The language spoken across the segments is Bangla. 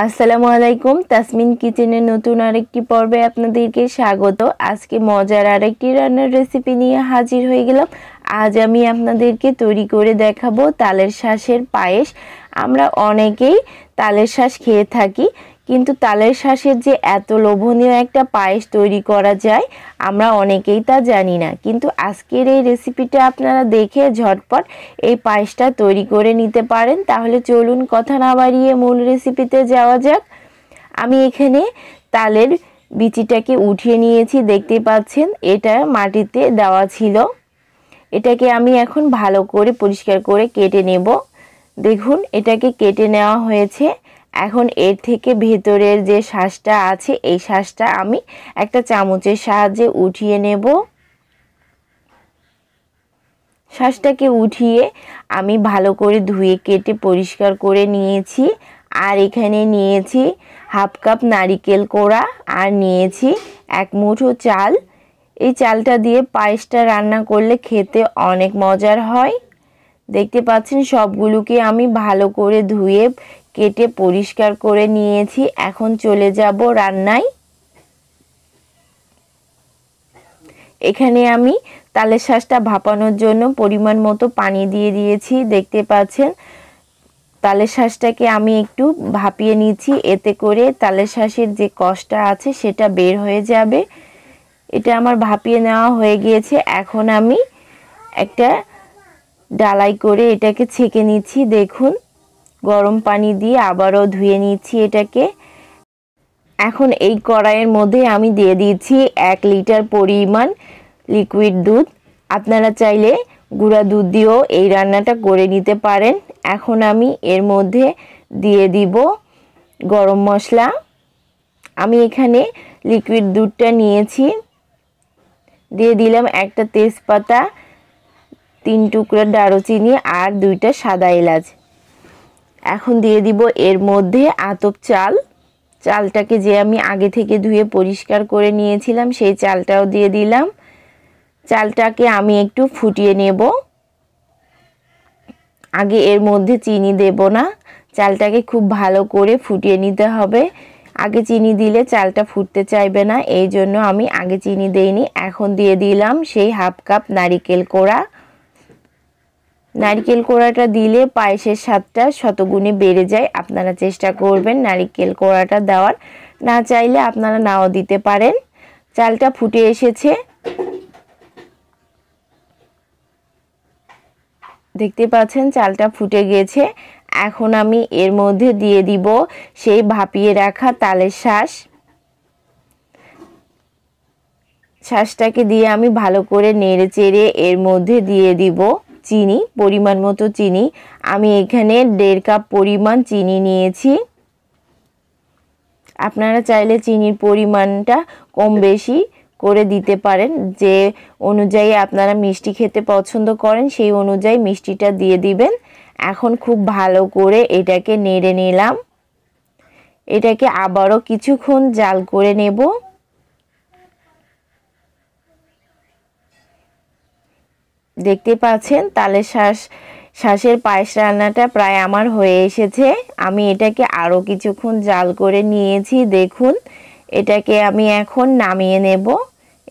আসসালামু আলাইকুম তাসমিন কিচেনের নতুন আরেকটি পর্বে আপনাদেরকে স্বাগত আজকে মজার আরেকটি রান্নার রেসিপি নিয়ে হাজির হয়ে গেলাম আজ আমি আপনাদেরকে তৈরি করে দেখাবো তালের শাঁসের পায়েস আমরা অনেকেই তালের শাঁস খেয়ে থাকি কিন্তু তালের শাঁসের যে এত লোভনীয় একটা পায়েস তৈরি করা যায় আমরা অনেকেই তা জানি না কিন্তু আজকের এই রেসিপিটা আপনারা দেখে ঝটপট এই পায়েসটা তৈরি করে নিতে পারেন তাহলে চলুন কথা না বাড়িয়ে মূল রেসিপিতে যাওয়া যাক আমি এখানে তালের বিচিটাকে উঠিয়ে নিয়েছি দেখতে পাচ্ছেন এটা মাটিতে দেওয়া ছিল এটাকে আমি এখন ভালো করে পরিষ্কার করে কেটে নেব দেখুন এটাকে কেটে নেওয়া হয়েছে এখন এর থেকে ভেতরের যে শ্বাসটা আছে এই শ্বাসটা আমি একটা চামচের সাহায্যে উঠিয়ে নেব শ্বাসটাকে উঠিয়ে আমি ভালো করে ধুয়ে কেটে পরিষ্কার করে নিয়েছি আর এখানে নিয়েছি হাফ কাপ নারিকেল কোড়া আর নিয়েছি এক মুঠো চাল এই চালটা দিয়ে পায়েসটা রান্না করলে খেতে অনেক মজার হয় দেখতে পাচ্ছেন সবগুলোকে আমি ভালো করে ধুয়ে কেটে পরিষ্কার করে নিয়েছি এখন চলে যাব রান্নায় এখানে আমি তালের শাঁসটা ভাপানোর জন্য পরিমাণ মতো পানি দিয়ে দিয়েছি দেখতে পাচ্ছেন তালের শাঁসটাকে আমি একটু ভাপিয়ে নিচ্ছি এতে করে তালের শাঁসের যে কষ্টটা আছে সেটা বের হয়ে যাবে এটা আমার ভাপিয়ে নেওয়া হয়ে গিয়েছে এখন আমি একটা ডালাই করে এটাকে ছেঁকে নিচ্ছি দেখুন গরম পানি দিয়ে আবারও ধুয়ে নিচ্ছি এটাকে এখন এই কড়াইয়ের মধ্যে আমি দিয়ে দিচ্ছি এক লিটার পরিমাণ লিকুইড দুধ আপনারা চাইলে গুঁড়া দুধ দিয়েও এই রান্নাটা করে নিতে পারেন এখন আমি এর মধ্যে দিয়ে দিব গরম মশলা আমি এখানে লিকুইড দুধটা নিয়েছি দিয়ে দিলাম একটা তেজপাতা তিন টুকরো দারুচিনি আর দুইটা সাদা এলাচ এখন দিয়ে দিব এর মধ্যে আতপ চাল চালটাকে যে আমি আগে থেকে ধুয়ে পরিষ্কার করে নিয়েছিলাম সেই চালটাও দিয়ে দিলাম চালটাকে আমি একটু ফুটিয়ে নেব আগে এর মধ্যে চিনি দেব না চালটাকে খুব ভালো করে ফুটিয়ে নিতে হবে আগে চিনি দিলে চালটা ফুটতে চাইবে না এই জন্য আমি আগে চিনি দেইনি এখন দিয়ে দিলাম সেই হাফ কাপ নারিকেল কোড়া নারিকেল কোড়াটা দিলে পায়েসের স্বাদটা শতগুণে বেড়ে যায় আপনারা চেষ্টা করবেন নারিকেল কোড়াটা দেওয়ার না চাইলে আপনারা নাও দিতে পারেন চালটা ফুটে এসেছে দেখতে পাচ্ছেন চালটা ফুটে গেছে এখন আমি এর মধ্যে দিয়ে দিব সেই ভাপিয়ে রাখা তালের শ্বাস শ্বাসটাকে দিয়ে আমি ভালো করে নেড়ে চেড়ে এর মধ্যে দিয়ে দিব চিনি পরিমাণ মতো চিনি আমি এখানে দেড় কাপ পরিমাণ চিনি নিয়েছি আপনারা চাইলে চিনির পরিমাণটা কম বেশি করে দিতে পারেন যে অনুযায়ী আপনারা মিষ্টি খেতে পছন্দ করেন সেই অনুযায়ী মিষ্টিটা দিয়ে দিবেন এখন খুব ভালো করে এটাকে নেড়ে নিলাম এটাকে আবারও কিছুক্ষণ জাল করে নেব দেখতে পাচ্ছেন তাহলে শ্বাস শ্বাসের পায়েস রান্নাটা প্রায় আমার হয়ে এসেছে আমি এটাকে আরও কিছুক্ষণ জাল করে নিয়েছি দেখুন এটাকে আমি এখন নামিয়ে নেব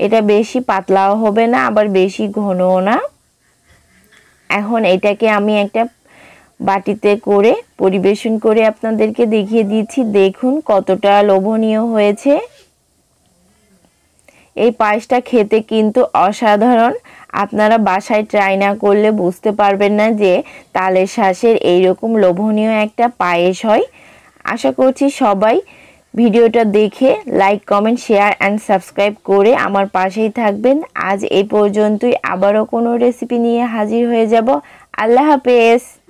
এটা বেশি পাতলাও হবে না আবার বেশি ঘনও না এখন এটাকে আমি একটা বাটিতে করে পরিবেশন করে আপনাদেরকে দেখিয়ে দিচ্ছি দেখুন কতটা লোভনীয় হয়েছে এই পায়েসটা খেতে কিন্তু অসাধারণ আপনারা বাসায় ট্রাই না করলে বুঝতে পারবেন না যে তালের শ্বাসের এইরকম লোভনীয় একটা পায়েস হয় আশা করছি সবাই ভিডিওটা দেখে like comment share and subscribe করে আমার পাশেই থাকবেন আজ এই পর্যন্তই আবারও কোনো রেসিপি নিয়ে হাজির হয়ে যাব আল্লাহ হাফেজ